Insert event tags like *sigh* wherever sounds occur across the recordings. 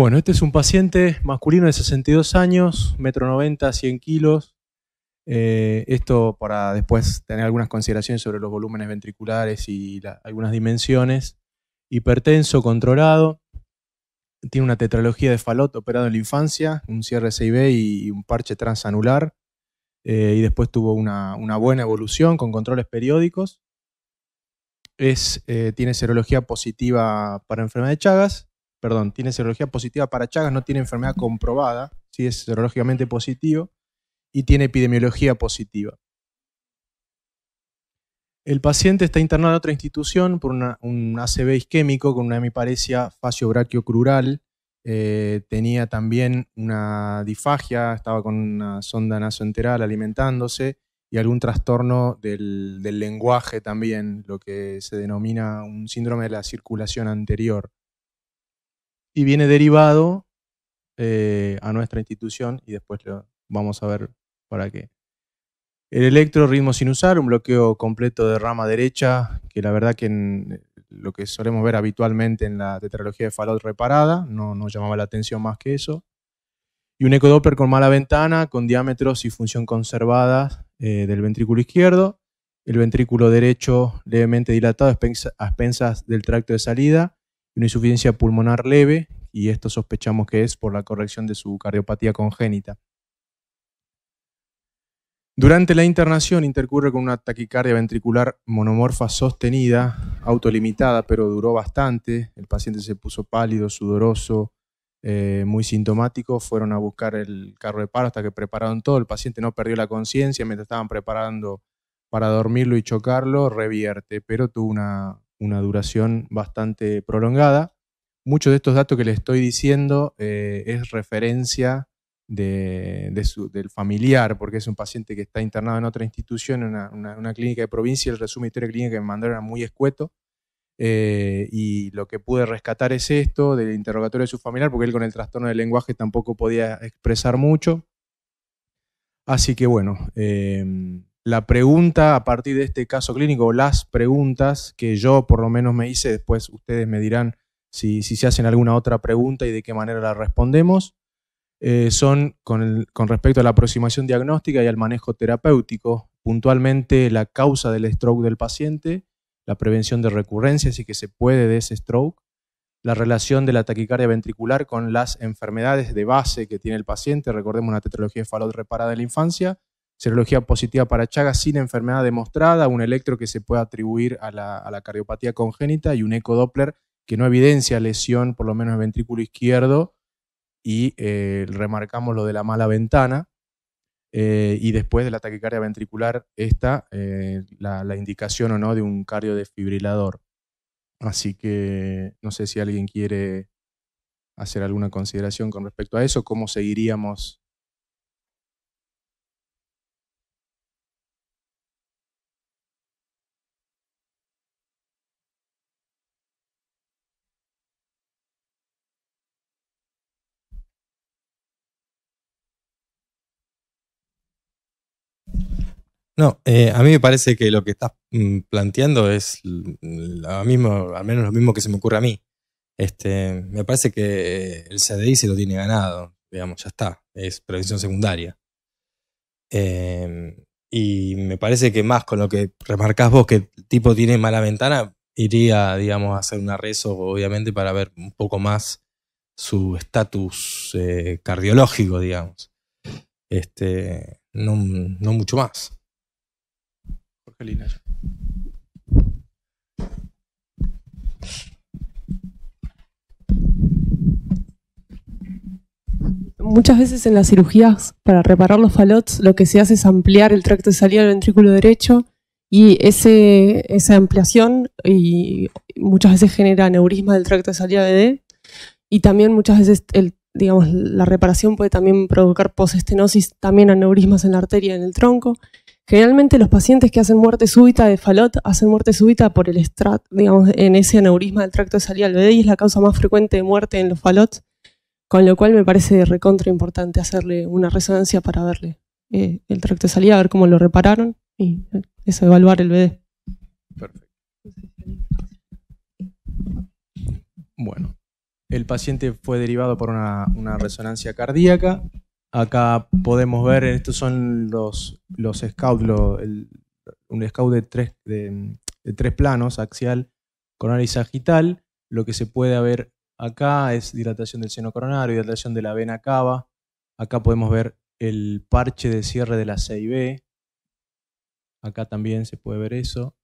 Bueno, este es un paciente masculino de 62 años, metro 90, 100 kilos. Eh, esto para después tener algunas consideraciones sobre los volúmenes ventriculares y algunas dimensiones. Hipertenso controlado. Tiene una tetralogía de falot operado en la infancia, un cierre 6 y, un parche transanular. Eh, y después tuvo una, buena evolución con controles periódicos. Eh, tiene serología positiva para enfermedad de Chagas perdón, tiene serología positiva para Chagas, no tiene enfermedad comprobada, si ¿sí? es serológicamente positivo, y tiene epidemiología positiva. El paciente está internado en otra institución por un ACB isquémico con una hemiparesia fasciobrachiocrural. Eh, tenía también una difagia, estaba con una sonda nasoenteral alimentándose y algún trastorno del lenguaje también, lo que se denomina un síndrome de la circulación anterior y viene derivado eh, a nuestra institución y después lo vamos a ver para qué. El electro ritmo usar, un bloqueo completo de rama derecha, que la verdad que eh, lo que solemos ver habitualmente en la tetralogía de Fallot reparada, no, nos llamaba la atención más que eso. Y un ecodoppler con mala ventana, con diámetros y función conservadas eh, del ventrículo izquierdo. El ventrículo derecho levemente dilatado a expensas del tracto de salida una insuficiencia pulmonar leve y esto sospechamos que es por la corrección de su cardiopatía congénita. Durante la internación intercurre con una taquicardia ventricular monomorfa sostenida, autolimitada, pero duró bastante. El paciente se puso pálido, sudoroso, eh, muy sintomático. Fueron a buscar el carro de paro hasta que prepararon todo. El paciente no perdió la conciencia mientras estaban preparando para dormirlo y chocarlo, revierte, pero tuvo una una duración bastante prolongada. Muchos de estos datos que le estoy diciendo eh, es referencia del familiar, porque es un paciente que está internado en otra institución, en una, clínica de provincia, el resumen de historia clínica que me mandaron era muy escueto. Eh, y lo que pude rescatar es esto del interrogatorio de su familiar, porque él con el trastorno del lenguaje tampoco podía expresar mucho. Así que bueno, eh, la pregunta a partir de este caso clínico, las preguntas que yo por lo menos me hice, después ustedes me dirán si, se hacen alguna otra pregunta y de qué manera la respondemos, eh, son con, respecto a la aproximación diagnóstica y al manejo terapéutico, puntualmente la causa del stroke del paciente, la prevención de recurrencias y que se puede de ese stroke, la relación de la taquicardia ventricular con las enfermedades de base que tiene el paciente, recordemos una tetralogía de Fallot reparada en la infancia, serología positiva para Chagas sin enfermedad demostrada, un electro que se puede atribuir a la, cardiopatía congénita y un eco Doppler que no evidencia lesión, por lo menos en ventrículo izquierdo, y eh, remarcamos lo de la mala ventana. Eh, y después del la taquicardia ventricular, esta, eh, la, indicación o no de un defibrilador Así que no sé si alguien quiere hacer alguna consideración con respecto a eso, cómo seguiríamos No, eh, a mí me parece que lo que estás mm, planteando es lo mismo, al menos lo mismo que se me ocurre a mí. Este, me parece que eh, el CDI se lo tiene ganado, digamos, ya está, es prevención secundaria. Em, y me parece que más con lo que remarcás vos, que el tipo tiene mala ventana, iría, digamos, a hacer un arrezo, obviamente, para ver un poco más su estatus eh, cardiológico, digamos. Este, no mucho más. Muchas veces en las cirugías para reparar los falots lo que se hace es ampliar el tracto de salida del ventrículo derecho y ese, esa ampliación y muchas veces genera aneurisma del tracto de salida D y también muchas veces el, digamos, la reparación puede también provocar posestenosis, también aneurismas en la arteria en el tronco Generalmente los pacientes que hacen muerte súbita de falot, hacen muerte súbita por el estrato, digamos, en ese aneurisma del tracto de salida BD y es la causa más frecuente de muerte en los Falot. con lo cual me parece recontra importante hacerle una resonancia para verle eh, el tracto de salida, a ver cómo lo repararon y eso, evaluar el BD. Perfecto. Bueno, el paciente fue derivado por una resonancia cardíaca Acá podemos ver, estos son los, los scouts, un scout de tres, de, tres planos, axial, coronal y sagital. Lo que se puede ver acá es dilatación del seno coronario, dilatación de la vena cava. Acá podemos ver el parche de cierre de la CIB. Acá también se puede ver eso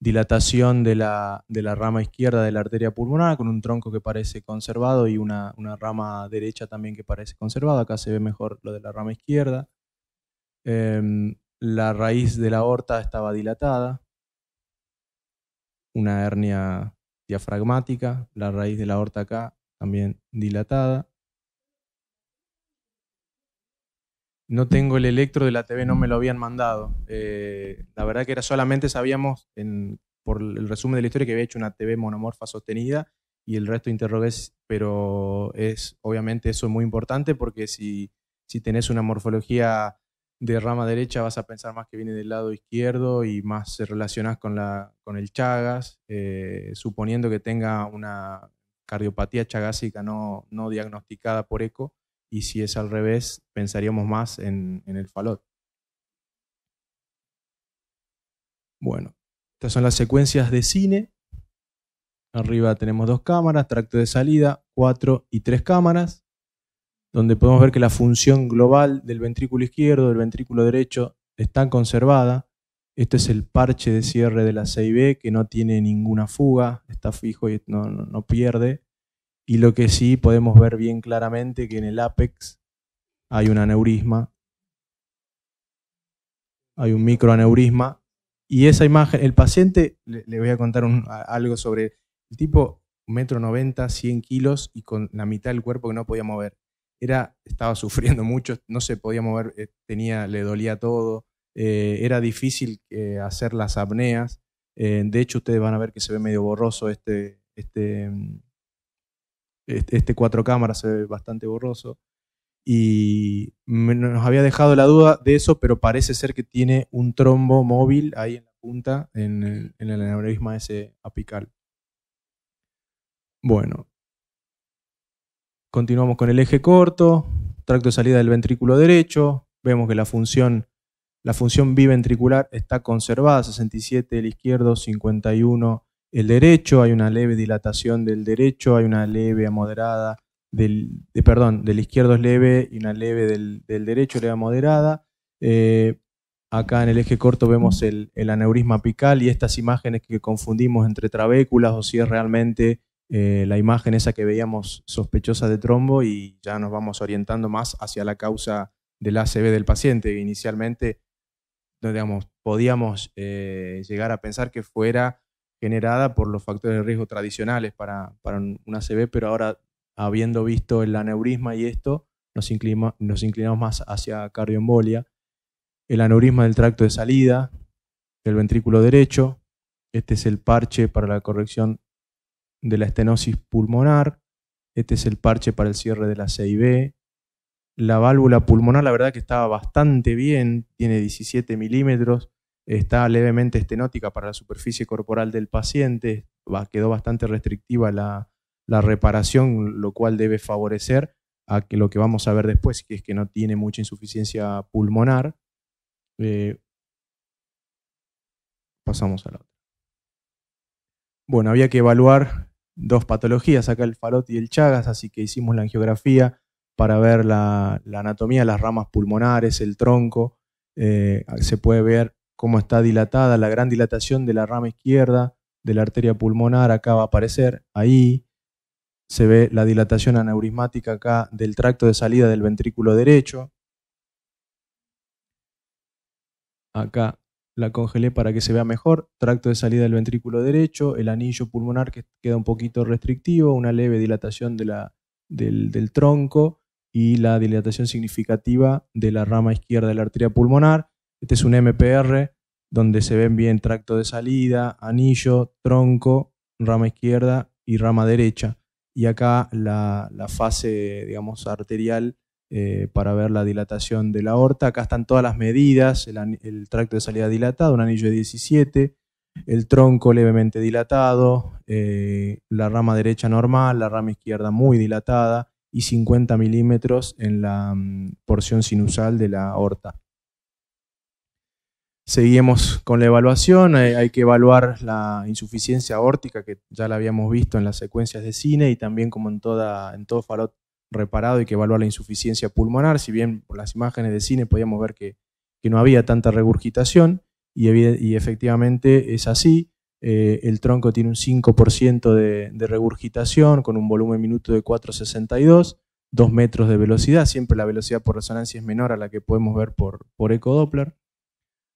dilatación de la, rama izquierda de la arteria pulmonar, con un tronco que parece conservado y una, rama derecha también que parece conservada. Acá se ve mejor lo de la rama izquierda. Em, la raíz de la aorta estaba dilatada. Una hernia diafragmática. La raíz de la aorta acá también dilatada. no tengo el electro de la TV, no me lo habían mandado. Eh, la verdad que era solamente sabíamos, en, por el resumen de la historia, que había hecho una TV monomorfa sostenida y el resto interrogué, pero es obviamente eso es muy importante porque si, si tenés una morfología de rama derecha vas a pensar más que viene del lado izquierdo y más se relacionás con, la, con el Chagas, eh, suponiendo que tenga una cardiopatía chagásica no, no diagnosticada por eco y si es al revés, pensaríamos más en, el falot. Bueno, estas son las secuencias de cine. Arriba tenemos dos cámaras, tracto de salida, cuatro y tres cámaras, donde podemos ver que la función global del ventrículo izquierdo, del ventrículo derecho, está conservada. Este es el parche de cierre de la CIB que no tiene ninguna fuga, está fijo y no pierde. Y lo que sí podemos ver bien claramente que en el Apex hay un aneurisma, hay un microaneurisma. Y esa imagen, el paciente, le, voy a contar algo sobre el tipo, metro noventa, 100 kilos y con la mitad del cuerpo que no podía mover. Era, estaba sufriendo mucho, no se podía mover, eh, tenía, le dolía todo, eh, era difícil eh, hacer las apneas. de hecho, ustedes van a ver que se ve medio borroso este, este, mm, este, este cuatro cámaras se ve bastante borroso. Y nos había dejado la duda de eso, pero parece ser que tiene un trombo móvil ahí en la punta, en el, en aneurisma ese apical. Bueno, continuamos con el eje corto, tracto de salida del ventrículo derecho, vemos que la función, la función biventricular está conservada, 67 el izquierdo, 51 el derecho, hay una leve dilatación del derecho, hay una leve a moderada, de, perdón, del izquierdo es leve y una leve del, del derecho, leve a moderada. Eh, acá en el eje corto vemos el, aneurisma apical y estas imágenes que confundimos entre trabéculas o si es realmente eh, la imagen esa que veíamos sospechosa de trombo y ya nos vamos orientando más hacia la causa del ACV del paciente. Inicialmente, digamos, podíamos eh, llegar a pensar que fuera generada por los factores de riesgo tradicionales para, para una CB, pero ahora, habiendo visto el aneurisma y esto, nos, nos inclinamos más hacia cardioembolia, el aneurisma del tracto de salida, del ventrículo derecho, este es el parche para la corrección de la estenosis pulmonar, este es el parche para el cierre de la CIB, la válvula pulmonar la verdad que estaba bastante bien, tiene 17 milímetros, está levemente estenótica para la superficie corporal del paciente, quedó bastante restrictiva la, reparación, lo cual debe favorecer a que lo que vamos a ver después, que es que no tiene mucha insuficiencia pulmonar. Eh, pasamos a la otra. Bueno, había que evaluar dos patologías, acá el falot y el chagas, así que hicimos la angiografía para ver la, anatomía, las ramas pulmonares, el tronco. Eh, se puede ver cómo está dilatada, la gran dilatación de la rama izquierda de la arteria pulmonar, acá va a aparecer, ahí se ve la dilatación aneurismática acá del tracto de salida del ventrículo derecho. Acá la congelé para que se vea mejor, tracto de salida del ventrículo derecho, el anillo pulmonar que queda un poquito restrictivo, una leve dilatación del tronco y la dilatación significativa de la rama izquierda de la arteria pulmonar este es un MPR donde se ven bien tracto de salida, anillo, tronco, rama izquierda y rama derecha. Y acá la, fase, digamos, arterial eh, para ver la dilatación de la aorta. Acá están todas las medidas, el, tracto de salida dilatado, un anillo de 17, el tronco levemente dilatado, eh, la rama derecha normal, la rama izquierda muy dilatada y 50 milímetros en la mm, porción sinusal de la aorta. Seguimos con la evaluación, hay, que evaluar la insuficiencia aórtica que ya la habíamos visto en las secuencias de cine y también como en, toda, en todo farot reparado hay que evaluar la insuficiencia pulmonar, si bien por las imágenes de cine podíamos ver que, no había tanta regurgitación y, efectivamente es así, eh, el tronco tiene un 5% de, regurgitación con un volumen minuto de 4,62, 2 metros de velocidad, siempre la velocidad por resonancia es menor a la que podemos ver por, por ecodoppler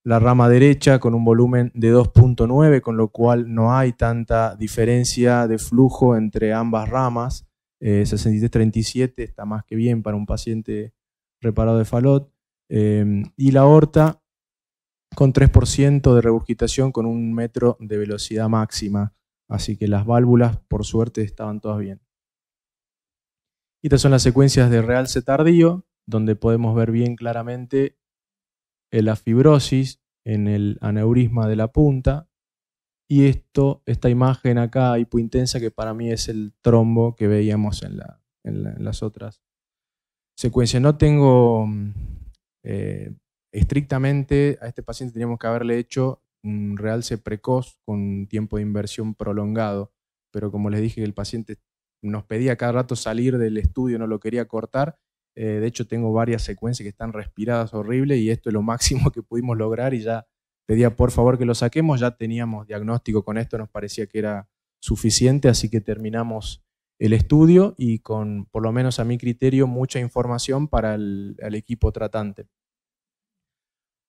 la rama derecha con un volumen de 2.9, con lo cual no hay tanta diferencia de flujo entre ambas ramas. Eh, 37 está más que bien para un paciente reparado de falot. Em, y la aorta con 3% de regurgitación con un metro de velocidad máxima. Así que las válvulas, por suerte, estaban todas bien. Y estas son las secuencias de realce tardío, donde podemos ver bien claramente la fibrosis en el aneurisma de la punta y esto, esta imagen acá intensa, que para mí es el trombo que veíamos en, las otras secuencias. No tengo mm, eh, estrictamente a este paciente teníamos que haberle hecho un realce precoz con tiempo de inversión prolongado, pero como les dije, el paciente nos pedía cada rato salir del estudio, no lo quería cortar eh, de hecho, tengo varias secuencias que están respiradas horrible y esto es lo máximo *laughs* que pudimos lograr y ya pedía por favor que lo saquemos, ya teníamos diagnóstico con esto, nos parecía que era suficiente, así que terminamos el estudio y con, por lo menos a mi criterio, mucha información para el, equipo tratante.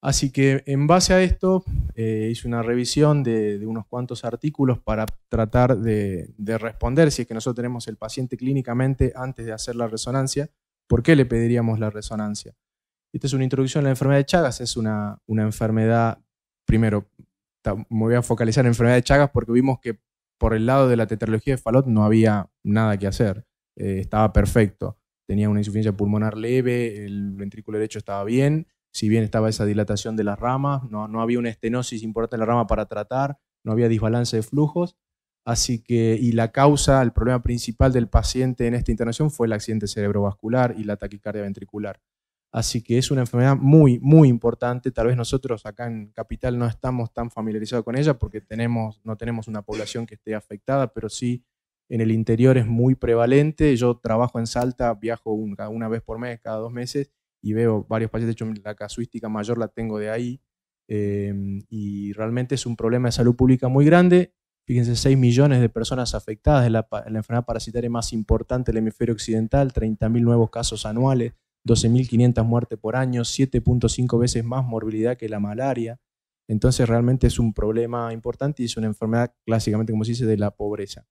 Así que en base a esto eh, hice una revisión de, unos cuantos artículos para tratar de responder si es que nosotros tenemos el paciente clínicamente antes de hacer la resonancia ¿Por qué le pediríamos la resonancia? Esta es una introducción a la enfermedad de Chagas, es una, enfermedad, primero, me voy a focalizar en la enfermedad de Chagas porque vimos que por el lado de la tetralogía de Falot no había nada que hacer, eh, estaba perfecto, tenía una insuficiencia pulmonar leve, el ventrículo derecho estaba bien, si bien estaba esa dilatación de las ramas, no, no había una estenosis importante en la rama para tratar, no había desbalance de flujos, Así que, y la causa, el problema principal del paciente en esta internación fue el accidente cerebrovascular y la taquicardia ventricular. Así que es una enfermedad muy, muy importante. Tal vez nosotros acá en Capital no estamos tan familiarizados con ella porque tenemos, no tenemos una población que esté afectada, pero sí en el interior es muy prevalente. Yo trabajo en Salta, viajo una vez por mes, cada dos meses, y veo varios pacientes. De hecho, la casuística mayor la tengo de ahí. Eh, y realmente es un problema de salud pública muy grande Fíjense, 6 millones de personas afectadas de la, enfermedad parasitaria más importante del hemisferio occidental, 30.000 nuevos casos anuales, 12.500 muertes por año, 7.5 veces más morbilidad que la malaria. Entonces realmente es un problema importante y es una enfermedad clásicamente, como se dice, de la pobreza.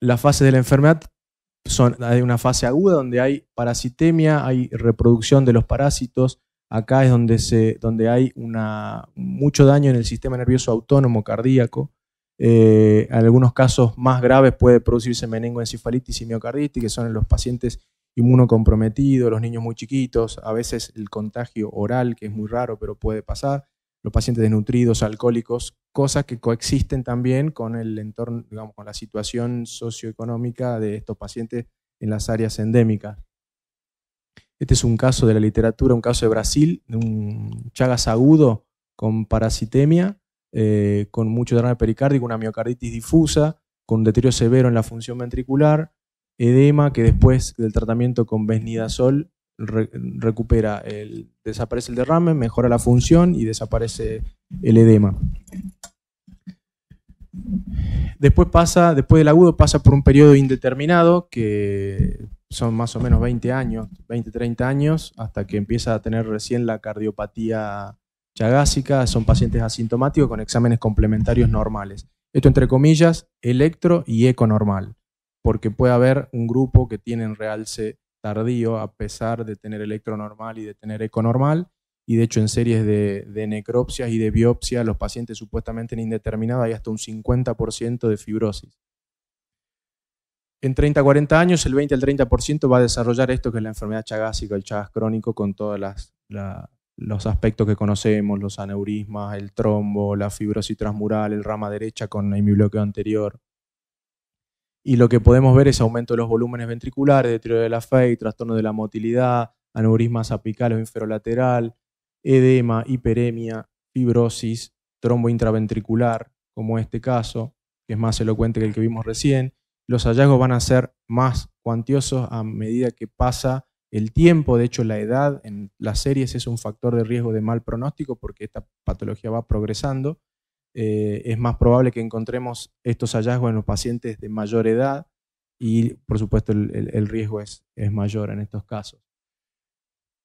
La fase de la enfermedad son, hay una fase aguda donde hay parasitemia, hay reproducción de los parásitos, Acá es donde, se, donde hay una, mucho daño en el sistema nervioso autónomo cardíaco. en eh, algunos casos más graves puede producirse meningoencefalitis y miocarditis, que son en los pacientes inmunocomprometidos, los niños muy chiquitos, a veces el contagio oral, que es muy raro, pero puede pasar, los pacientes desnutridos, alcohólicos, cosas que coexisten también con el entorno, digamos, con la situación socioeconómica de estos pacientes en las áreas endémicas. Este es un caso de la literatura, un caso de Brasil, de un Chagas agudo con parasitemia, eh, con mucho derrame pericárdico, una miocarditis difusa, con un deterioro severo en la función ventricular, edema que después del tratamiento con benznidazol recupera, desaparece el derrame, mejora la función y desaparece el edema. Después pasa, después del agudo pasa por un periodo indeterminado que son más o menos 20 años, 20, 30 años, hasta que empieza a tener recién la cardiopatía chagásica. Son pacientes asintomáticos con exámenes complementarios normales. Esto entre comillas, electro y eco normal, porque puede haber un grupo que tienen realce tardío a pesar de tener electro normal y de tener eco normal. Y de hecho en series de, de necropsias y de biopsias, los pacientes supuestamente en indeterminado hay hasta un 50% de fibrosis. En 30, 40 años, el 20 al 30% va a desarrollar esto que es la enfermedad chagásica, el chagas crónico, con todos los aspectos que conocemos, los aneurismas, el trombo, la fibrosis transmural, el rama derecha con el bloqueo anterior. Y lo que podemos ver es aumento de los volúmenes ventriculares, deterioro de la fe, trastorno de la motilidad, aneurismas apicales o inferolateral, edema, hiperemia, fibrosis, trombo intraventricular, como este caso, que es más elocuente que el que vimos recién, los hallazgos van a ser más cuantiosos a medida que pasa el tiempo. De hecho, la edad en las series es un factor de riesgo de mal pronóstico porque esta patología va progresando. Eh, es más probable que encontremos estos hallazgos en los pacientes de mayor edad y, por supuesto, el, riesgo es, mayor en estos casos.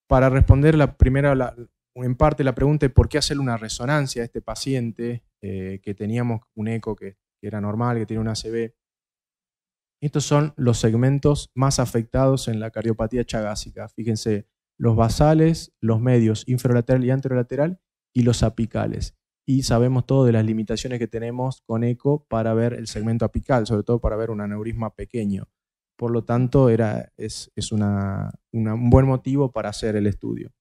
Para responder la primera, en parte la pregunta de por qué hacer una resonancia a este paciente eh, que teníamos un eco que, era normal, que tiene un ACV, estos son los segmentos más afectados en la cardiopatía chagásica. Fíjense, los basales, los medios infralateral y anterolateral y los apicales. Y sabemos todo de las limitaciones que tenemos con eco para ver el segmento apical, sobre todo para ver un aneurisma pequeño. Por lo tanto, es, un buen motivo para hacer el estudio.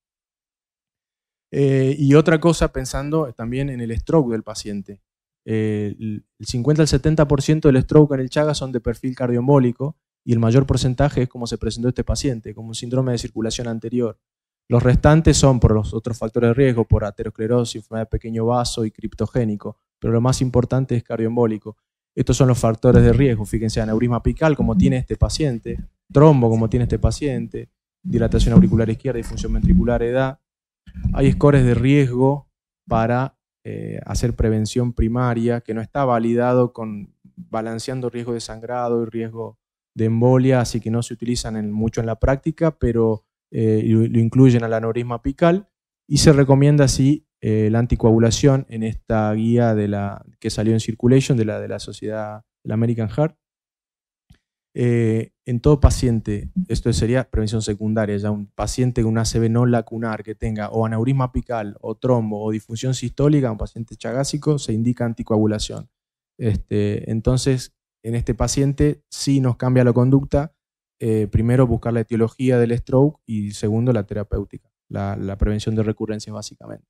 Eh, y otra cosa, pensando también en el stroke del paciente. Eh, el 50 al 70% del stroke en el Chagas son de perfil cardioembólico y el mayor porcentaje es como se presentó este paciente, como un síndrome de circulación anterior. Los restantes son por los otros factores de riesgo, por aterosclerosis, enfermedad de pequeño vaso y criptogénico, pero lo más importante es cardioembólico. Estos son los factores de riesgo, fíjense, aneurisma apical como tiene este paciente, trombo como tiene este paciente, dilatación auricular izquierda y función ventricular edad. Hay scores de riesgo para eh, hacer prevención primaria, que no está validado con balanceando riesgo de sangrado y riesgo de embolia, así que no se utilizan mucho en la práctica, pero eh, lo, incluyen incluyen al aneurisma apical y se recomienda así eh, la anticoagulación en esta guía de la, que salió en Circulation de la, de la sociedad, la American Heart, eh, en todo paciente, esto sería prevención secundaria, ya un paciente con una ACV no lacunar que tenga o aneurisma apical o trombo o difusión sistólica, un paciente chagásico, se indica anticoagulación. Este, entonces, en este paciente sí nos cambia la conducta, eh, primero buscar la etiología del stroke y segundo la terapéutica, la, prevención de recurrencias básicamente.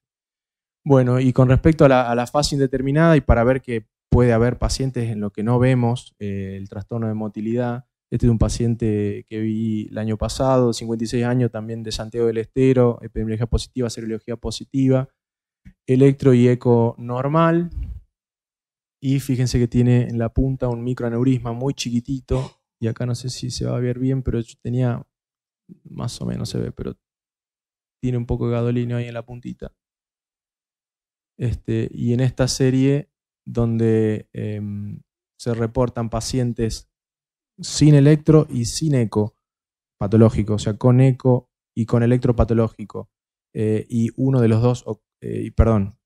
Bueno, y con respecto a la, a la, fase indeterminada y para ver que puede haber pacientes en los que no vemos eh, el trastorno de motilidad. Este es un paciente que vi el año pasado, 56 años, también de Santiago del Estero, epidemiología positiva, serología positiva, electro y eco normal. Y fíjense que tiene en la punta un microaneurisma muy chiquitito. Y acá no sé si se va a ver bien, pero tenía, más o menos se ve, pero tiene un poco de gadolinio ahí en la puntita. Este, y en esta serie donde em, se reportan pacientes sin electro y sin eco patológico, o sea, con eco y con electro patológico, eh, y uno de los dos, eh, y perdón,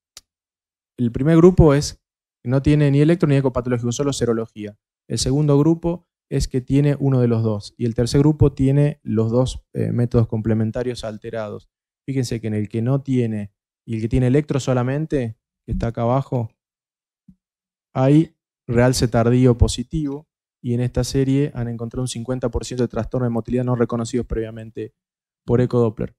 el primer grupo es que no tiene ni electro ni eco patológico, solo serología. El segundo grupo es que tiene uno de los dos. Y el tercer grupo tiene los dos eh, métodos complementarios alterados. Fíjense que en el que no tiene y el que tiene electro solamente, que está acá abajo, hay realce tardío positivo y en esta serie han encontrado un 50% de trastorno de motilidad no reconocidos previamente por ecodoppler.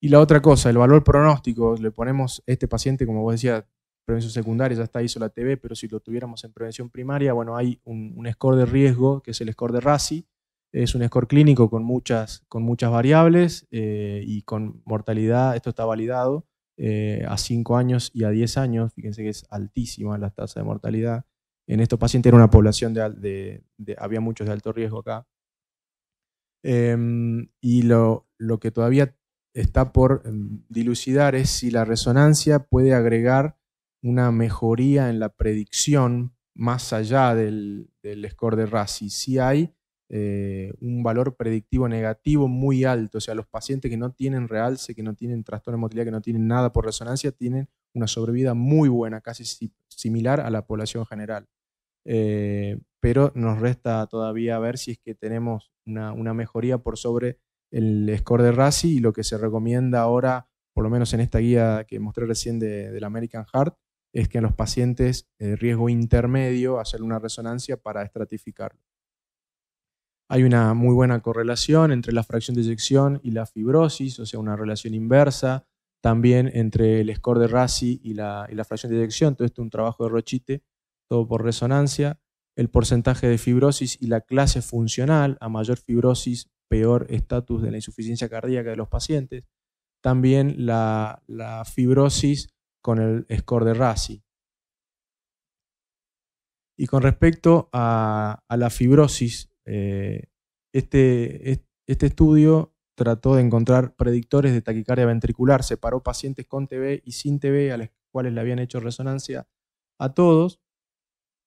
Y la otra cosa, el valor pronóstico, le ponemos este paciente, como vos decías, prevención secundaria, ya está hizo la TV, pero si lo tuviéramos en prevención primaria, bueno, hay un, score de riesgo, que es el score de RASI, es un score clínico con muchas, con muchas variables eh, y con mortalidad, esto está validado, eh, a 5 años y a 10 años, fíjense que es altísima la tasa de mortalidad. En estos pacientes era una población de, había muchos de alto riesgo acá. Em, y lo, que todavía está por em, dilucidar es si la resonancia puede agregar una mejoría en la predicción más allá del, del score de RASI. Si hay eh, un valor predictivo negativo muy alto. O sea, los pacientes que no tienen realce, que no tienen trastorno de motilidad, que no tienen nada por resonancia, tienen una sobrevida muy buena, casi similar a la población general. Eh, pero nos resta todavía ver si es que tenemos una, mejoría por sobre el score de RASI y lo que se recomienda ahora, por lo menos en esta guía que mostré recién del American Heart, es que a los pacientes de eh, riesgo intermedio hacer una resonancia para estratificarlo. Hay una muy buena correlación entre la fracción de eyección y la fibrosis, o sea, una relación inversa. También entre el score de RASI y la, fracción de eyección. Todo esto es un trabajo de Rochite, todo por resonancia. El porcentaje de fibrosis y la clase funcional. A mayor fibrosis, peor estatus de la insuficiencia cardíaca de los pacientes. También la, fibrosis con el score de RASI. Y con respecto a la fibrosis eh, este, este, estudio trató de encontrar predictores de taquicardia ventricular, separó pacientes con TB y sin TB a los cuales le habían hecho resonancia a todos,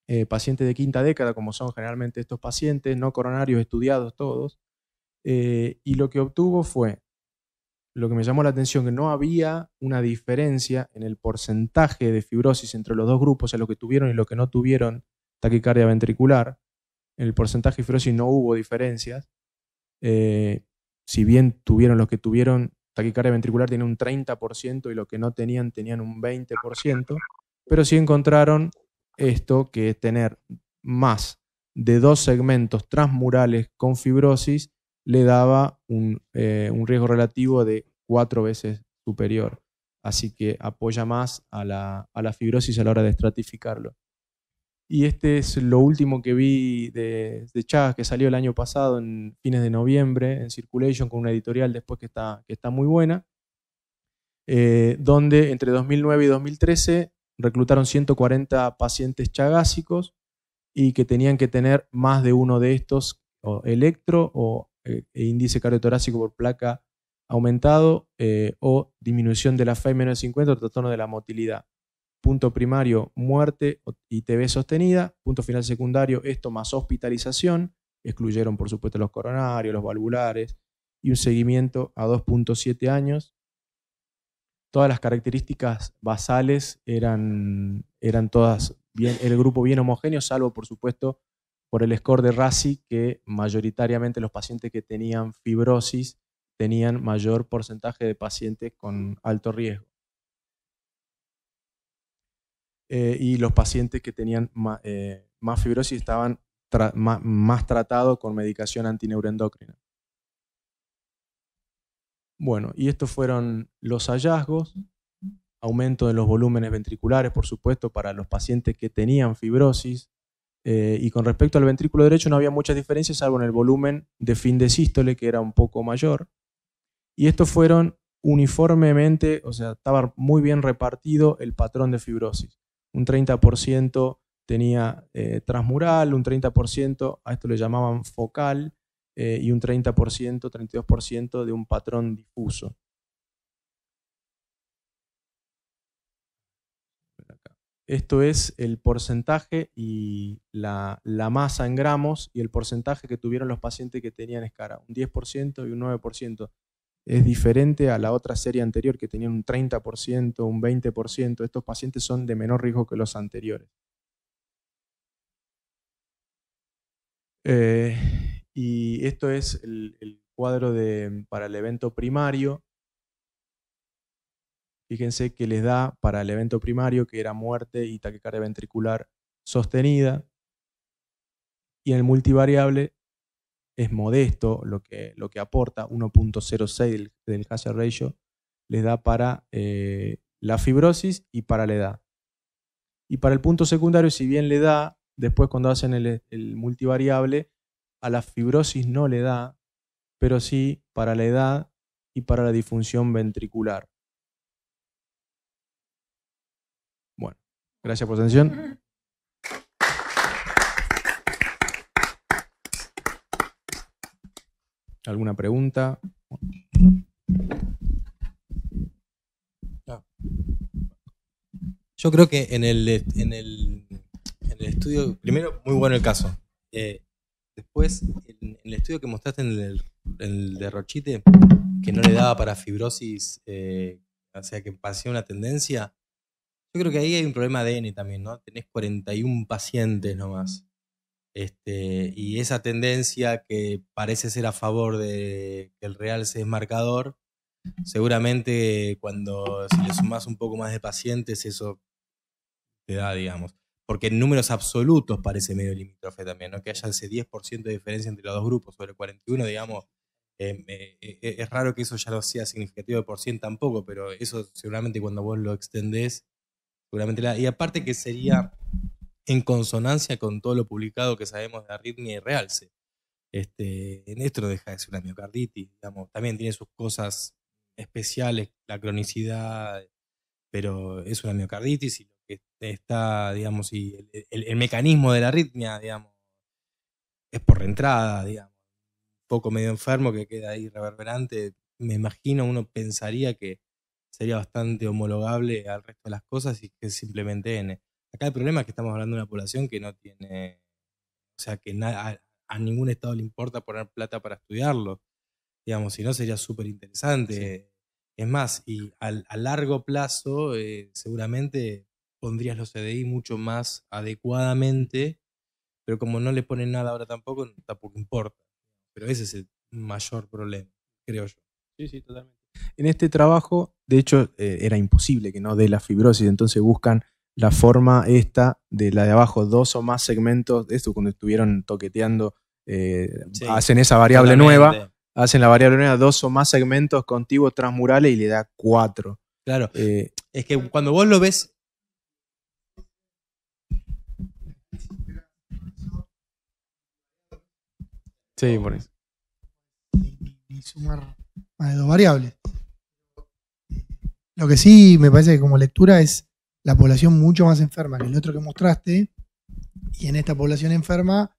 eh, pacientes de quinta década, como son generalmente estos pacientes, no coronarios, estudiados todos, eh, y lo que obtuvo fue, lo que me llamó la atención, que no había una diferencia en el porcentaje de fibrosis entre los dos grupos, o sea, que tuvieron y los que no tuvieron taquicardia ventricular, en el porcentaje de fibrosis no hubo diferencias. Eh, si bien tuvieron los que tuvieron taquicardia ventricular, tiene un 30% y los que no tenían tenían un 20%, pero sí encontraron esto que es tener más de dos segmentos transmurales con fibrosis le daba eh, un, riesgo relativo de cuatro veces superior. Así que apoya más a la, a la fibrosis a la hora de estratificarlo. Y este es lo último que vi de, Chagas que salió el año pasado, en fines de noviembre, en Circulation, con una editorial después que está, que está muy buena, eh, donde entre 2009 y 2013 reclutaron 140 pacientes chagásicos y que tenían que tener más de uno de estos, electro o eh, e índice cardiotorácico por placa aumentado eh, o disminución de la FAI menos 50 o trastorno de la motilidad punto primario, muerte y TV sostenida, punto final secundario, esto más hospitalización, excluyeron por supuesto los coronarios, los valvulares, y un seguimiento a 2.7 años. Todas las características basales eran, eran todas bien, el grupo bien homogéneo, salvo por supuesto por el score de RASI, que mayoritariamente los pacientes que tenían fibrosis tenían mayor porcentaje de pacientes con alto riesgo. Eh, y los pacientes que tenían eh, más, fibrosis estaban más, tratados con medicación antineuroendocrina. Bueno, y estos fueron los hallazgos, aumento de los volúmenes ventriculares, por supuesto, para los pacientes que tenían fibrosis. Eh, y con respecto al ventrículo derecho no había muchas diferencias, salvo en el volumen de fin de sístole, que era un poco mayor. Y estos fueron uniformemente, o sea, estaba muy bien repartido el patrón de fibrosis un 30% tenía eh, transmural, un 30%, a esto le llamaban focal, eh, y un 30%, 32% de un patrón difuso. Esto es el porcentaje y la, la, masa en gramos y el porcentaje que tuvieron los pacientes que tenían escara, un 10% y un 9% es diferente a la otra serie anterior que tenían un 30%, un 20%. Estos pacientes son de menor riesgo que los anteriores. Eh, y esto es el, cuadro para el evento primario. Fíjense que les da para el evento primario, que era muerte y taquicardia ventricular sostenida. Y en el multivariable es modesto lo que, lo que aporta, 1.06 del, del hazard ratio, les da para eh, la fibrosis y para la edad. Y para el punto secundario, si bien le da, después cuando hacen el, el multivariable, a la fibrosis no le da, pero sí para la edad y para la disfunción ventricular. Bueno, gracias por su atención. *laughs* ¿Alguna pregunta? Ah. Yo creo que en el, en el, en el estudio, primero, muy bueno el caso. Eh, después, en, el estudio que mostraste en el, en de Rochite, que no le daba para fibrosis, eh, o sea, que pasé una tendencia, yo creo que ahí hay un problema de ADN e también, ¿no? Tenés 41 pacientes nomás. Este, y esa tendencia que parece ser a favor de que el Real sea desmarcador marcador, seguramente cuando si le sumas un poco más de pacientes, eso te da, digamos. Porque en números absolutos parece medio limítrofe también, ¿no? Que haya ese 10% de diferencia entre los dos grupos sobre 41, digamos. Em, eh, eh, eh, es raro que eso ya no sea significativo de por cien tampoco, pero eso seguramente cuando vos lo extendés, seguramente la, y aparte que sería en consonancia con todo lo publicado que sabemos de arritmia y realce. Este, en esto no deja de ser una miocarditis, digamos, también tiene sus cosas especiales, la cronicidad, pero es una miocarditis y lo que está, digamos, y el, mecanismo de la arritmia, digamos, es por reentrada, digamos, un poco medio enfermo que queda ahí reverberante, me imagino, uno pensaría que sería bastante homologable al resto de las cosas y que simplemente en Acá el problema es que estamos hablando de una población que no tiene, o sea, que a, ningún Estado le importa poner plata para estudiarlo. Digamos, si no sería súper interesante. Es más, y al, a largo plazo eh, seguramente pondrías los CDI mucho más adecuadamente, pero como no le ponen nada ahora tampoco, tampoco importa. Pero ese es el mayor problema, creo yo. Sí, sí, totalmente. En este trabajo, de hecho, eh, era imposible que no dé la fibrosis, entonces buscan la forma esta de la de abajo, dos o más segmentos, esto cuando estuvieron toqueteando, eh, hacen esa variable nueva, hacen la variable nueva, dos o más segmentos contiguos transmurales y le da cuatro. Claro. Eh, es que cuando vos lo ves... Sí, por eso. sumar de dos variables. Lo que sí me parece que como lectura es la población mucho más enferma que el otro que mostraste, y en esta población enferma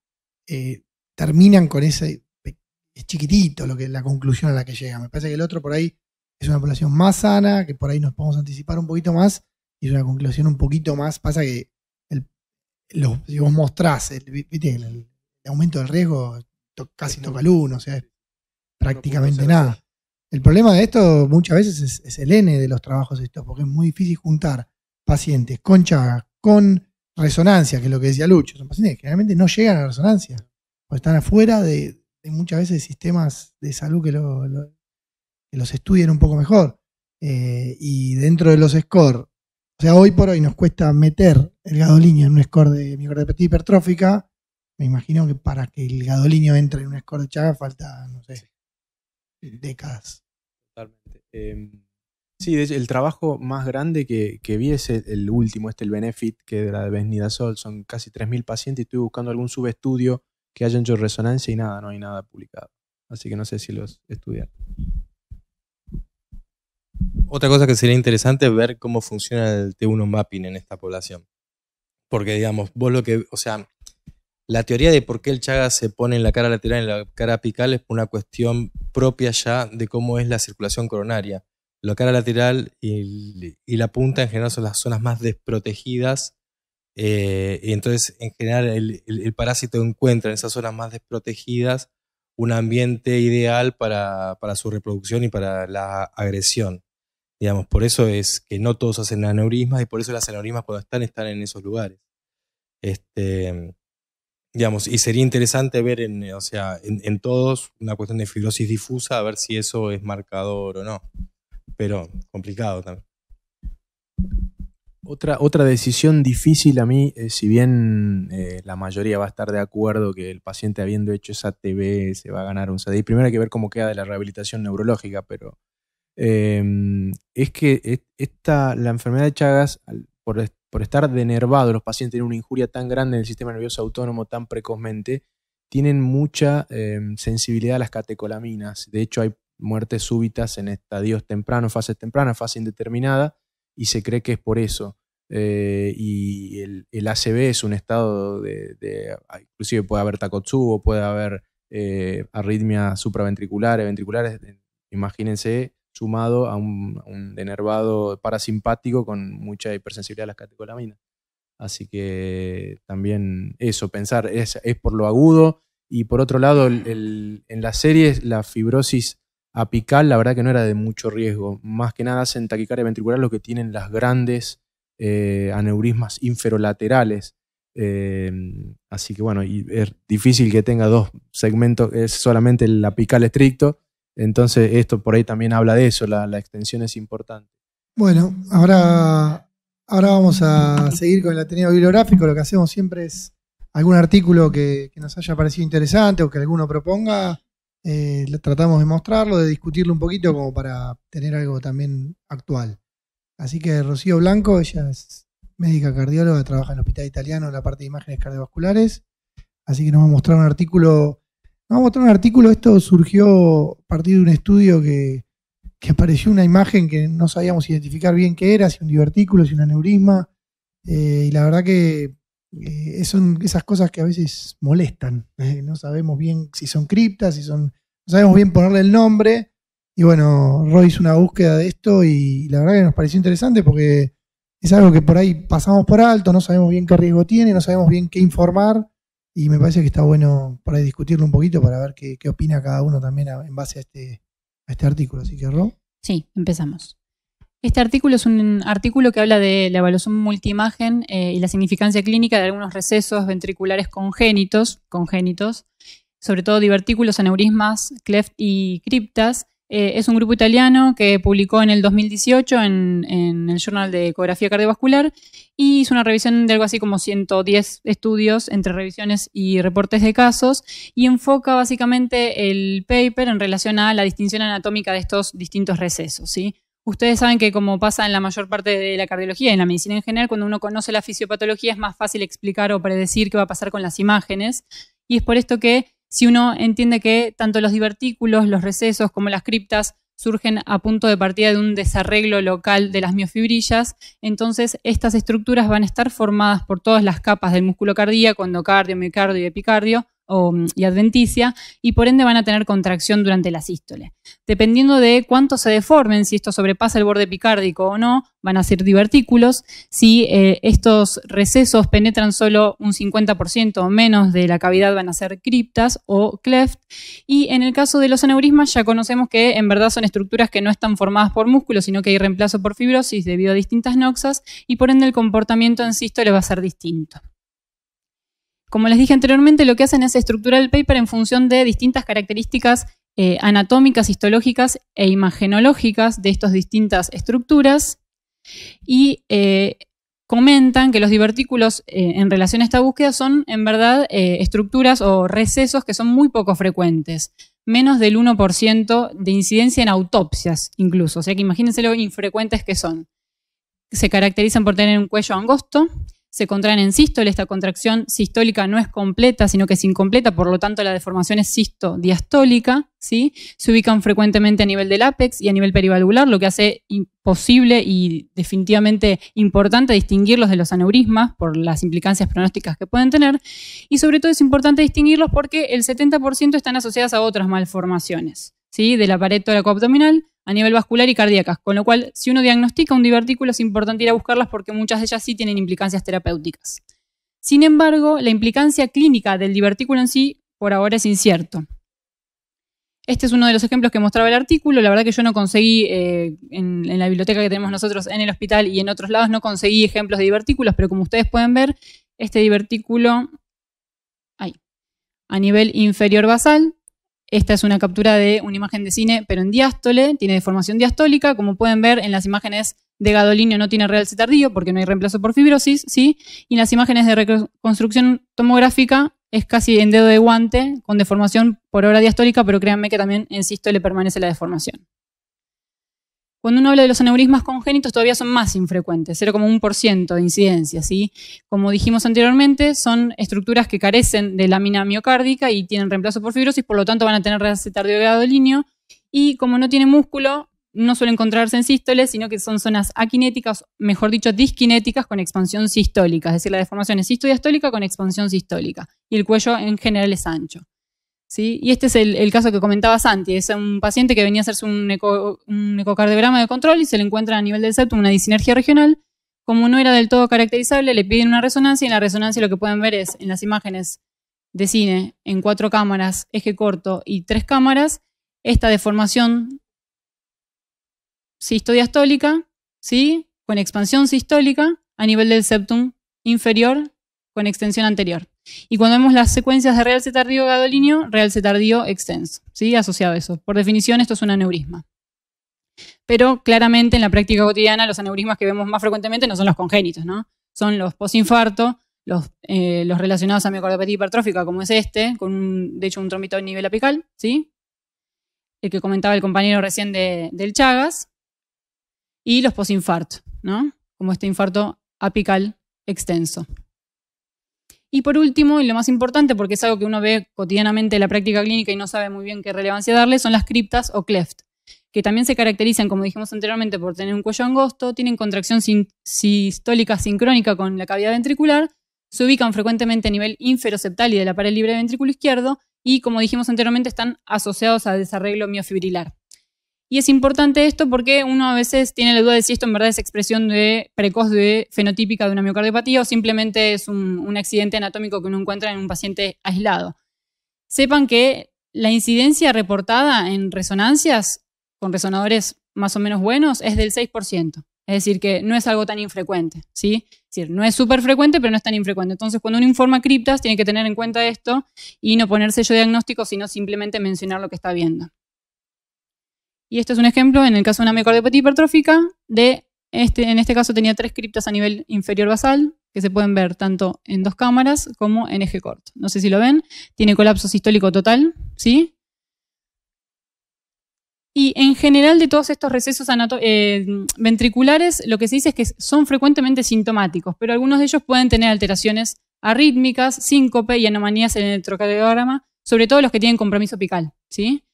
eh, terminan con ese es chiquitito lo que la conclusión a la que llega. Me parece que el otro por ahí es una población más sana, que por ahí nos podemos anticipar un poquito más, y es una conclusión un poquito más. Pasa que si vos mostrás el, aumento del riesgo, casi toca el 1, o sea, prácticamente nada. El problema de esto muchas veces es, es el N de los trabajos estos, porque es muy difícil juntar pacientes con chagas, con resonancia, que es lo que decía Lucho, son pacientes que generalmente no llegan a la resonancia, porque están afuera de, muchas veces sistemas de salud que, los estudien un poco mejor. Eh, y dentro de los scores, o sea, hoy por hoy nos cuesta meter el gadolinio en un score de miocardiopatía hipertrófica. Me imagino que para que el gadolinio entre en un score de chaga falta, no sé, décadas. Totalmente. Em, Sí, el trabajo más grande que, que vi es el, último, este, el Benefit, que era de venida Sol. Son casi 3.000 pacientes y estoy buscando algún subestudio que haya hecho resonancia y nada, no hay nada publicado. Así que no sé si los estudiar. Otra cosa que sería interesante es ver cómo funciona el T1 mapping en esta población. Porque, digamos, vos lo que. O sea, la teoría de por qué el chaga se pone en la cara lateral y en la cara apical es una cuestión propia ya de cómo es la circulación coronaria la cara lateral y, la punta en general son las zonas más desprotegidas. Eh, y entonces, en general, el, parásito encuentra en esas zonas más desprotegidas un ambiente ideal para, su reproducción y para la agresión. Digamos, por eso es que no todos hacen aneurismas y por eso las aneurismas cuando están, están en esos lugares. Este, digamos, y sería interesante ver en, o sea, en todos una cuestión de fibrosis difusa, a ver si eso es marcador o no pero complicado también. Otra, otra decisión difícil a mí, eh, si bien eh, la mayoría va a estar de acuerdo que el paciente habiendo hecho esa TB se va a ganar un Y primero hay que ver cómo queda de la rehabilitación neurológica, pero em, es que esta, la enfermedad de Chagas, por, por estar denervado, los pacientes tienen una injuria tan grande en el sistema nervioso autónomo tan precozmente, tienen mucha em, sensibilidad a las catecolaminas. De hecho, hay muertes súbitas en estadios tempranos, fases tempranas, fase indeterminada, y se cree que es por eso. Eh, y el, ACB es un estado de, ah, inclusive puede haber takotsubo, puede haber eh, arritmia arritmias supraventriculares, ventriculares, eh, imagínense, sumado a un, denervado parasimpático con mucha hipersensibilidad a las catecolaminas. Así que también eso, pensar, es, por lo agudo. Y por otro lado, en las series la fibrosis apical, la verdad que no era de mucho riesgo. Más que nada hacen taquicardia ventricular lo que tienen las grandes eh, aneurismas inferolaterales. Em, así que bueno, y es difícil que tenga dos segmentos, es solamente el apical estricto. Entonces, esto por ahí también habla de eso, la, extensión es importante. Bueno, ahora, ahora vamos a seguir con el Ateneo Bibliográfico. Lo que hacemos siempre es algún artículo que, que nos haya parecido interesante o que alguno proponga eh, tratamos de mostrarlo, de discutirlo un poquito como para tener algo también actual. Así que Rocío Blanco, ella es médica cardióloga, trabaja en el Hospital Italiano en la parte de imágenes cardiovasculares. Así que nos va a mostrar un artículo. Nos va a mostrar un artículo. Esto surgió a partir de un estudio que, apareció una imagen que no sabíamos identificar bien qué era, si un divertículo, si un aneurisma. Eh, y la verdad que eh, son esas cosas que a veces molestan. ¿eh? no sabemos bien si son criptas, si son. No sabemos bien ponerle el nombre. Y bueno, Roy hizo una búsqueda de esto y la verdad que nos pareció interesante porque es algo que por ahí pasamos por alto, no sabemos bien qué riesgo tiene, no sabemos bien qué informar. Y me parece que está bueno para discutirlo un poquito para ver qué, opina cada uno también en base a este, a este artículo. Así que, Ro. Sí, empezamos. Este artículo es un artículo que habla de la evaluación multimagen eh, y la significancia clínica de algunos recesos ventriculares congénitos, congénitos sobre todo divertículos, aneurismas, cleft y criptas. Eh, es un grupo italiano que publicó en el 2018 en, el Journal de Ecografía Cardiovascular y hizo una revisión de algo así como 110 estudios entre revisiones y reportes de casos y enfoca básicamente el paper en relación a la distinción anatómica de estos distintos recesos. Ustedes saben que como pasa en la mayor parte de la cardiología y en la medicina en general, cuando uno conoce la fisiopatología es más fácil explicar o predecir qué va a pasar con las imágenes. Y es por esto que si uno entiende que tanto los divertículos, los recesos como las criptas surgen a punto de partida de un desarreglo local de las miofibrillas, entonces estas estructuras van a estar formadas por todas las capas del músculo cardíaco, endocardio, miocardio y epicardio, Mm, y adventicia y por ende van a tener contracción durante la sístole. Dependiendo de cuánto se deformen, si esto sobrepasa el borde picárdico o no, van a ser divertículos. Si eh, estos recesos penetran solo un 50% o menos de la cavidad, van a ser criptas o cleft. Y en el caso de los aneurismas, ya conocemos que en verdad son estructuras que no están formadas por músculos, sino que hay reemplazo por fibrosis debido a distintas noxas y por ende el comportamiento en sístole va a ser distinto. Como les dije anteriormente, lo que hacen es estructurar el paper en función de distintas características eh, anatómicas, histológicas e imagenológicas de estas distintas estructuras y eh, comentan que los divertículos eh, en relación a esta búsqueda son en verdad estructuras o recesos que son muy poco frecuentes, menos del 1% de incidencia en autopsias incluso, o sea que imagínense lo infrecuentes que son. Se caracterizan por tener un cuello angosto, se contraen en sístole, esta contracción sistólica no es completa, sino que es incompleta, por lo tanto la deformación es sistodiastólica, ¿sí? se ubican frecuentemente a nivel del ápex y a nivel perivalvular, lo que hace imposible y definitivamente importante distinguirlos de los aneurismas por las implicancias pronósticas que pueden tener, y sobre todo es importante distinguirlos porque el 70% están asociadas a otras malformaciones, ¿sí? del pared abdominal, a nivel vascular y cardíacas, con lo cual si uno diagnostica un divertículo es importante ir a buscarlas porque muchas de ellas sí tienen implicancias terapéuticas. Sin embargo, la implicancia clínica del divertículo en sí por ahora es incierto. Este es uno de los ejemplos que mostraba el artículo. La verdad que yo no conseguí, eh, en, la biblioteca que tenemos nosotros en el hospital y en otros lados, no conseguí ejemplos de divertículos, pero como ustedes pueden ver, este divertículo ahí a nivel inferior basal esta es una captura de una imagen de cine, pero en diástole, tiene deformación diastólica. Como pueden ver, en las imágenes de gadolinio no tiene realce tardío porque no hay reemplazo por fibrosis, ¿sí? Y en las imágenes de reconstrucción tomográfica es casi en dedo de guante, con deformación por hora diastólica, pero créanme que también en sístole permanece la deformación. Cuando uno habla de los aneurismas congénitos, todavía son más infrecuentes, 0,1% de incidencia. ¿sí? Como dijimos anteriormente, son estructuras que carecen de lámina miocárdica y tienen reemplazo por fibrosis, por lo tanto van a tener retardiogadolinio. Y como no tiene músculo, no suele encontrarse en sístoles, sino que son zonas aquinéticas, mejor dicho, disquinéticas con expansión sistólica. Es decir, la deformación es sistodiastólica con expansión sistólica. Y el cuello en general es ancho. Y este es el, caso que comentaba Santi, es un paciente que venía a hacerse un, ecocardiograma de control y se le encuentra a nivel del septum una disinergia regional. Como no era del todo caracterizable, le piden una resonancia y en la resonancia lo que pueden ver es en las imágenes de cine, en cuatro cámaras, eje corto y tres cámaras, esta deformación sistodiastólica, ¿sí? con expansión sistólica a nivel del septum inferior con extensión anterior. Y cuando vemos las secuencias de realce tardío gadolinio, realce tardío extenso, ¿sí? asociado a eso. Por definición, esto es un aneurisma. Pero claramente en la práctica cotidiana, los aneurismas que vemos más frecuentemente no son los congénitos, ¿no? son los posinfarto, los, eh, los relacionados a miocardiopatía hipertrófica, como es este, con un, de hecho un trombito nivel apical, ¿sí? el que comentaba el compañero recién del Chagas, y los posinfarto, ¿no? como este infarto apical extenso. Y por último, y lo más importante, porque es algo que uno ve cotidianamente en la práctica clínica y no sabe muy bien qué relevancia darle, son las criptas o cleft, que también se caracterizan, como dijimos anteriormente, por tener un cuello angosto, tienen contracción sistólica sincrónica con la cavidad ventricular, se ubican frecuentemente a nivel inferoceptal y de la pared libre del ventrículo izquierdo, y como dijimos anteriormente, están asociados a desarreglo miofibrilar. Y es importante esto porque uno a veces tiene la duda de si esto en verdad es expresión de precoz de fenotípica de una miocardiopatía o simplemente es un, accidente anatómico que uno encuentra en un paciente aislado. Sepan que la incidencia reportada en resonancias con resonadores más o menos buenos es del 6%. Es decir, que no es algo tan infrecuente, ¿sí? Es decir, no es súper frecuente, pero no es tan infrecuente. Entonces, cuando uno informa criptas, tiene que tener en cuenta esto y no ponerse yo diagnóstico, sino simplemente mencionar lo que está viendo. Y esto es un ejemplo, en el caso de una miocardiopatía hipertrófica, de este, en este caso tenía tres criptas a nivel inferior basal, que se pueden ver tanto en dos cámaras como en eje corto. No sé si lo ven, tiene colapso sistólico total, ¿sí? Y en general de todos estos recesos eh, ventriculares, lo que se dice es que son frecuentemente sintomáticos, pero algunos de ellos pueden tener alteraciones arrítmicas, síncope y anomalías en el electrocardiograma, sobre todo los que tienen compromiso apical, ¿sí?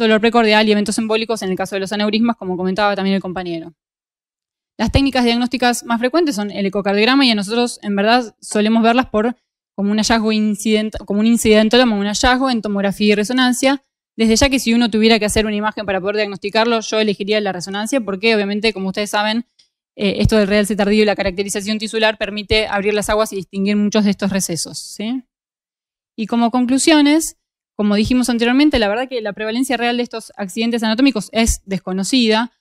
dolor precordial y eventos embólicos en el caso de los aneurismas, como comentaba también el compañero. Las técnicas diagnósticas más frecuentes son el ecocardiograma y a nosotros en verdad solemos verlas por como un hallazgo incident, como un un hallazgo en tomografía y resonancia. Desde ya que si uno tuviera que hacer una imagen para poder diagnosticarlo, yo elegiría la resonancia porque obviamente, como ustedes saben, eh, esto del realce tardío y la caracterización tisular permite abrir las aguas y distinguir muchos de estos recesos. Y como conclusiones, como dijimos anteriormente, la verdad que la prevalencia real de estos accidentes anatómicos es desconocida.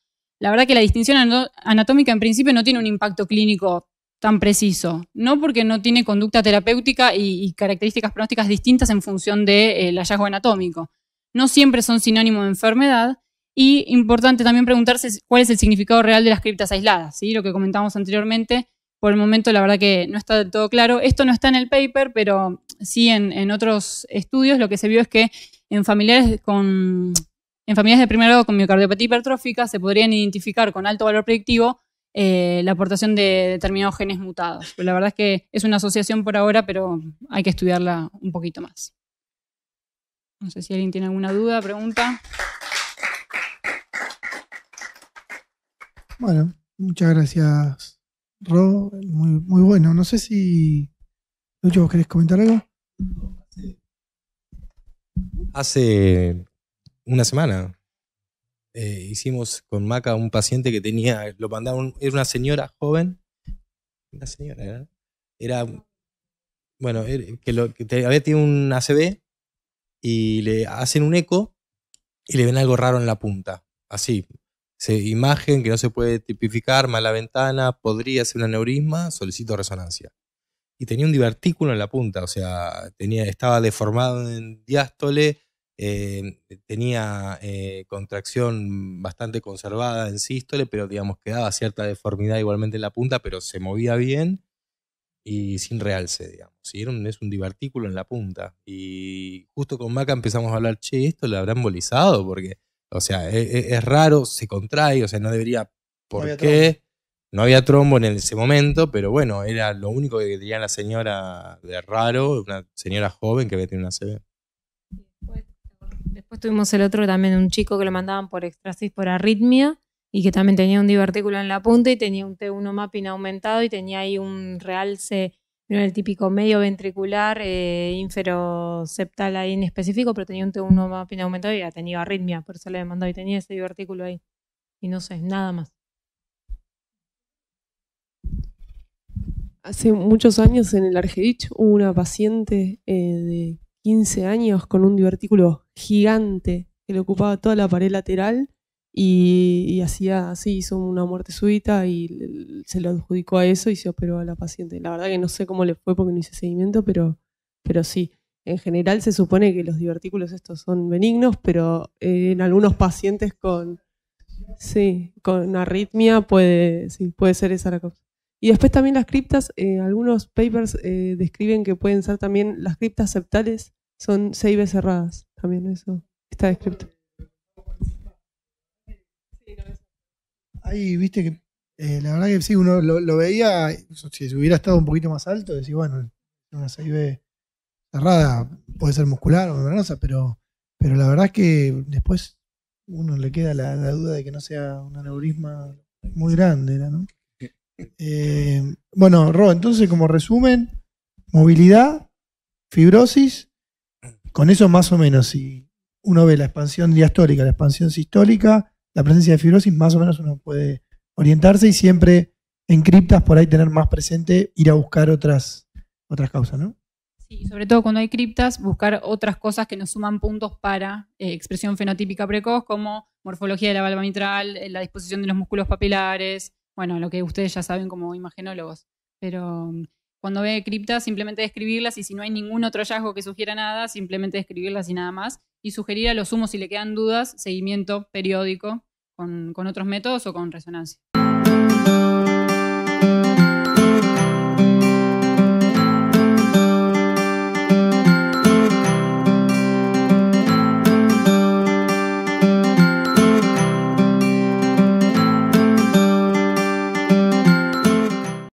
La verdad que la distinción anatómica en principio no tiene un impacto clínico tan preciso, no porque no tiene conducta terapéutica y, características pronósticas distintas en función del eh, hallazgo anatómico. No siempre son sinónimo de enfermedad y importante también preguntarse cuál es el significado real de las criptas aisladas, ¿sí? lo que comentamos anteriormente, por el momento, la verdad que no está del todo claro. Esto no está en el paper, pero sí en, otros estudios lo que se vio es que en familiares con en familias de primer grado con miocardiopatía hipertrófica se podrían identificar con alto valor predictivo eh, la aportación de determinados genes mutados. la verdad es que es una asociación por ahora, pero hay que estudiarla un poquito más. No sé si alguien tiene alguna duda, pregunta. Bueno, muchas gracias Ro, muy, muy bueno. No sé si. Lucho, ¿vos querés comentar algo? Hace una semana eh, hicimos con Maca un paciente que tenía, lo mandaron, era una señora joven, una señora era, ¿eh? era bueno, que, lo, que había un ACB y le hacen un eco y le ven algo raro en la punta, así, se, imagen que no se puede tipificar, mala ventana, podría ser un aneurisma, solicito resonancia. Y tenía un divertículo en la punta, o sea, tenía, estaba deformado en diástole, eh, tenía eh, contracción bastante conservada en sístole, pero digamos quedaba cierta deformidad igualmente en la punta, pero se movía bien y sin realce, digamos. Era es un divertículo en la punta. Y justo con Maca empezamos a hablar, che, esto lo habrá embolizado, porque o sea, e, e, es, raro, se contrae, o sea, no debería. ¿Por qué? No había trombo en ese momento, pero bueno, era lo único que tenía la señora de raro, una señora joven que había tenido una CB. Después, tuvimos el otro también, un chico que lo mandaban por extrasis por arritmia y que también tenía un divertículo en la punta y tenía un T1 mapping aumentado y tenía ahí un realce era el típico medio ventricular, eh, inferoceptal ahí en específico, pero tenía un T1 más pina aumentado y ha tenía arritmia, por eso le demandó y tenía ese divertículo ahí. Y no sé, nada más. Hace muchos años en el Argedich hubo una paciente eh, de 15 años con un divertículo gigante que le ocupaba toda la pared lateral y, hacía así, hizo una muerte súbita y se lo adjudicó a eso y se operó a la paciente. La verdad que no sé cómo le fue porque no hice seguimiento, pero, pero sí. En general se supone que los divertículos estos son benignos, pero eh, en algunos pacientes con, sí, con arritmia puede, sí, puede ser esa la Y después también las criptas, eh, algunos papers eh, describen que pueden ser también las criptas septales, son seis veces cerradas, también eso está descrito. ahí, viste que eh, la verdad que sí, uno lo, veía, si hubiera estado un poquito más alto, decía bueno, una 6B cerrada puede ser muscular o membranosa, pero, pero la verdad es que después uno le queda la, duda de que no sea un aneurisma muy grande, ¿no? Eh, bueno, Ro, entonces como resumen, movilidad, fibrosis, con eso más o menos, si uno ve la expansión diastólica, la expansión sistólica, la presencia de fibrosis, más o menos uno puede orientarse y siempre en criptas por ahí tener más presente ir a buscar otras, otras causas, ¿no? Sí, sobre todo cuando hay criptas, buscar otras cosas que nos suman puntos para eh, expresión fenotípica precoz, como morfología de la valva mitral, eh, la disposición de los músculos papilares, bueno, lo que ustedes ya saben como imagenólogos. Pero mm, cuando ve criptas, simplemente describirlas y si no hay ningún otro hallazgo que sugiera nada, simplemente describirlas y nada más y sugerir a los humos si le quedan dudas, seguimiento periódico con, con otros métodos o con resonancia.